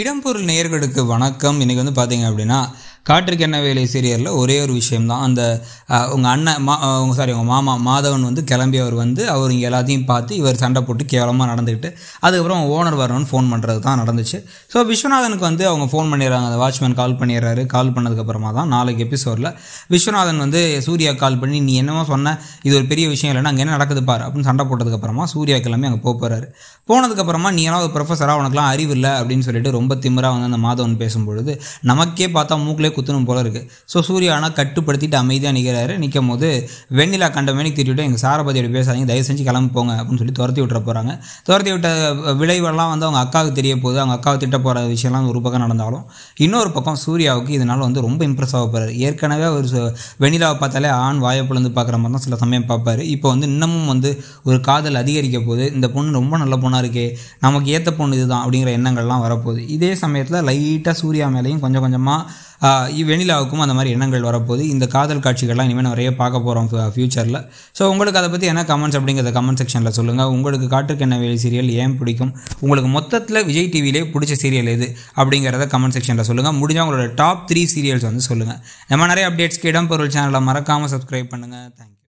இடம்பொருள் நேயர்களுக்கு வணக்கம் இன்றைக்கி வந்து பார்த்தீங்க அப்படின்னா காற்றுக்கு என்ன வேலை சீரியலில் ஒரே ஒரு விஷயம்தான் அந்த உங்கள் அண்ணன் மா உங்கள் சாரி உங்கள் மாமா மாதவன் வந்து கிளம்பி அவர் வந்து அவர் இங்கே எல்லாத்தையும் பார்த்து இவர் சண்டை போட்டு கேவலமாக நடந்துக்கிட்டு அதுக்கப்புறம் ஓனர் வரணும்னு ஃபோன் பண்ணுறது தான் நடந்துச்சு ஸோ விஸ்வநாதனுக்கு வந்து அவங்க ஃபோன் பண்ணிடுறாங்க அந்த வாட்ச்மேன் கால் பண்ணிடுறாரு கால் பண்ணதுக்கப்புறமா தான் நாளைக்கு எபிசோடில் விஸ்வநாதன் வந்து சூர்யா கால் பண்ணி நீ என்னமோ சொன்ன இது ஒரு பெரிய விஷயம் இல்லைன்னா அங்கே என்ன நடக்குது பாரு அப்படின்னு சண்டை போட்டதுக்கப்புறமா சூர்யா கிளம்பி அங்கே போக போகிறாரு போனதுக்கப்புறமா நீ எல்லாம் ஒரு ப்ரொஃபஸராக உனக்குலாம் அறிவு இல்லை அப்படின்னு சொல்லிட்டு ரொம்ப திமராக வந்து அந்த மாதவன் பேசும்பொழுது நமக்கே பார்த்தா மூக்கிலே குத்தணும் போல இருக்குது ஸோ சூர்யா ஆனால் கட்டுப்படுத்திட்டு அமைதியாக நிற்கிறாரு நிற்கும் போது வெண்ணிலா கண்ட மேனிக்கு திட்டிவிட்டு எங்கள் சாரபதியோட பேசாதீங்க தயவு செஞ்சு கிளம்பு போங்க அப்படின்னு சொல்லி துரத்தி விட்டுற போகிறாங்க துரத்தி விட்ட விளைவெல்லாம் வந்து அவங்க அக்காவுக்கு தெரிய போகுது அவங்க அக்காவை திட்ட போகிற விஷயம்லாம் ஒரு பக்கம் நடந்தாலும் இன்னொரு பக்கம் சூர்யாவுக்கு இதனால் வந்து ரொம்ப இம்ப்ரெஸ் ஆக ஏற்கனவே ஒரு வெண்ணிலாவை பார்த்தாலே ஆண் வாயப்பிழந்து பார்க்குற மாதிரி தான் சில சமயம் பார்ப்பார் இப்போ வந்து இன்னமும் வந்து ஒரு காதல் அதிகரிக்க போகுது இந்த பொண்ணு ரொம்ப நல்ல பொண்ணாக இருக்கே நமக்கு ஏற்ற பொண்ணு இதுதான் அப்படிங்கிற எண்ணங்கள்லாம் வரப்போகுது இதே சமயத்தில் லைட்டாக சூர்யா மேலேயும் கொஞ்சம் கொஞ்சமாக வெனிலாவுக்கும் அந்த மாதிரி எண்ணங்கள் வரப்போகுது இந்த காதல் காட்சிகள்லாம் இனிமேல் நிறைய பார்க்க போகிறோம் ஃப்யூச்சரில் ஸோ உங்களுக்கு அதை பற்றி என்ன கமெண்ட்ஸ் அப்படிங்கிறத கமெண்ட் செக்ஷனில் சொல்லுங்கள் உங்களுக்கு என்ன வேலை சீரியல் ஏன் பிடிக்கும் உங்களுக்கு மொத்தத்தில் விஜய் டிவிலே பிடிச்ச சீரியல் எது அப்படிங்கிறத கமெண்ட் செக்ஷனில் சொல்லுங்கள் முடிஞ்சால் உங்களோட டாப் த்ரீ சீரியல்ஸ் வந்து சொல்லுங்கள் நம்ம நிறைய அப்டேட்ஸ்க்கு இடம் பொருள் சேனலை மறக்காமல் சப்ஸ்கிரைப் பண்ணுங்கள் தேங்க்யூ